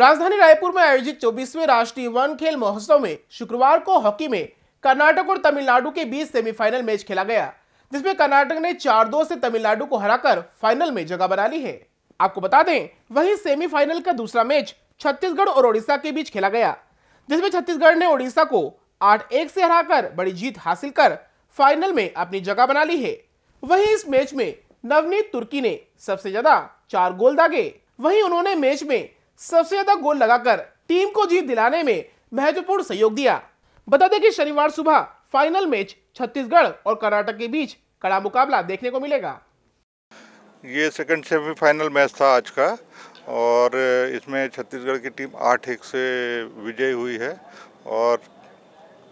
राजधानी रायपुर में आयोजित चौबीसवें राष्ट्रीय वन खेल महोत्सव में शुक्रवार को हॉकी में कर्नाटक और तमिलनाडु के बीच सेमीफाइनल मैच खेला गया जिसमें कर्नाटक ने चार दो से तमिलनाडु को हराकर फाइनल में जगह बना ली है आपको बता दें वहीं सेमीफाइनल का दूसरा मैच छत्तीसगढ़ और ओडिशा के बीच खेला गया जिसमें छत्तीसगढ़ ने ओडिशा को आठ एक से हराकर बड़ी जीत हासिल कर फाइनल में अपनी जगह बना ली है वहीं इस मैच में नवनीत तुर्की ने सबसे ज्यादा चार गोल दागे वहीं उन्होंने मैच में सबसे ज्यादा गोल लगाकर टीम को जीत दिलाने में महत्वपूर्ण सहयोग दिया बता दें कि शनिवार सुबह फाइनल मैच छत्तीसगढ़ और कर्नाटक के बीच कड़ा मुकाबला देखने को मिलेगा ये सेकंड सेमीफाइनल मैच था आज का और इसमें छत्तीसगढ़ की टीम आठ एक से विजय हुई है और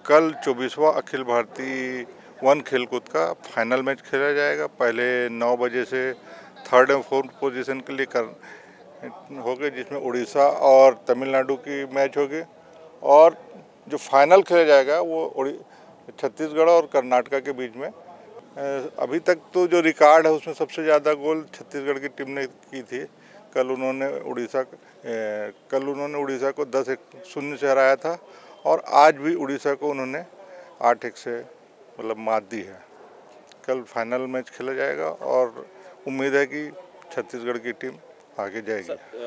कल चौबीसवा अखिल भारतीय वन खेलकूद का फाइनल मैच खेला जाएगा पहले नौ बजे से थर्ड एंड फोर्थ पोजीशन के लिए कर होगी जिसमें उड़ीसा और तमिलनाडु की मैच होगी और जो फाइनल खेला जाएगा वो छत्तीसगढ़ और कर्नाटका के बीच में अभी तक तो जो रिकॉर्ड है उसमें सबसे ज़्यादा गोल छत्तीसगढ़ की टीम ने की थी कल उन्होंने उड़ीसा कल उन्होंने उड़ीसा को दस एक शून्य से हराया था और आज भी उड़ीसा को उन्होंने आठ एक से मतलब मात दी है कल फाइनल मैच खेला जाएगा और उम्मीद है कि छत्तीसगढ़ की टीम आगे जाएगी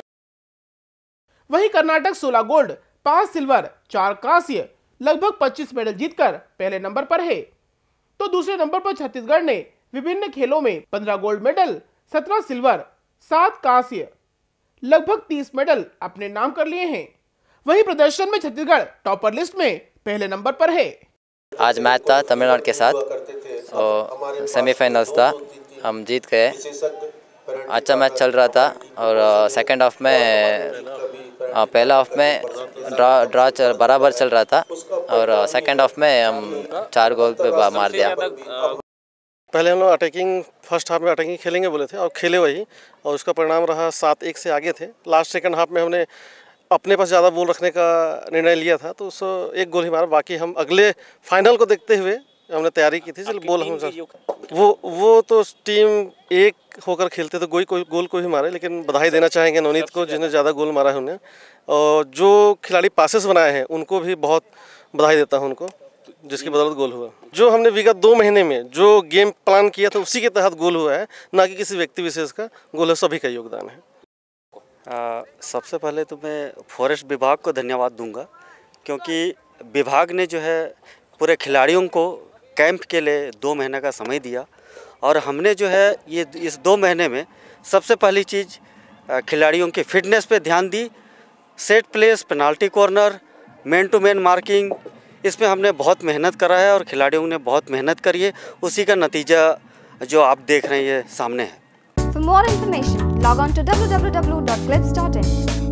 वही कर्नाटक 16 गोल्ड पांच सिल्वर चार कांस्य लगभग 25 मेडल जीतकर पहले नंबर पर है तो दूसरे नंबर पर छत्तीसगढ़ ने विभिन्न खेलों में 15 गोल्ड मेडल 17 सिल्वर सात कांस्य लगभग 30 मेडल अपने नाम कर लिए हैं वही प्रदर्शन में छत्तीसगढ़ टॉपर लिस्ट में पहले नंबर पर है आज मैच था तमिलनाडु के साथ और सेमीफाइनल्स था हम जीत गए अच्छा मैच चल रहा था और सेकंड हाफ में पहला हाफ में ड्रा ड्रा चल, बराबर चल रहा था और सेकंड हाफ में हम चार गोल पे मार दिया पहले हम लोग अटैकिंग फर्स्ट हाफ में अटैकिंग खेलेंगे बोले थे और खेले वही और उसका परिणाम रहा सात एक से आगे थे लास्ट सेकंड हाफ में हमने अपने पास ज़्यादा बोल रखने का निर्णय लिया था तो उस एक गोल ही मारा बाकी हम अगले फाइनल को देखते हुए हमने तैयारी की थी हाँ, चल बोल हम वो वो तो टीम एक होकर खेलते तो कोई कोई गोल को ही मारे लेकिन बधाई देना चाहेंगे नवनीत को जिसने ज़्यादा गोल मारा है उन्हें और जो खिलाड़ी पासिस बनाए हैं उनको भी बहुत बधाई देता हूँ उनको जिसकी बदौलत गोल हुआ जो हमने विगत दो महीने में जो गेम प्लान किया था उसी के तहत गोल हुआ है ना कि किसी व्यक्ति विशेष का गोल है सभी का योगदान है आ, सबसे पहले तो मैं फॉरेस्ट विभाग को धन्यवाद दूंगा क्योंकि विभाग ने जो है पूरे खिलाड़ियों को कैंप के लिए दो महीने का समय दिया और हमने जो है ये इस दो महीने में सबसे पहली चीज़ खिलाड़ियों की फिटनेस पे ध्यान दी set plays penalty corner man to man marking इसमें हमने बहुत मेहनत करा है और खिलाड़ियों ने बहुत मेहनत करी है उसी का नतीजा जो आप देख रहे हैं सामने है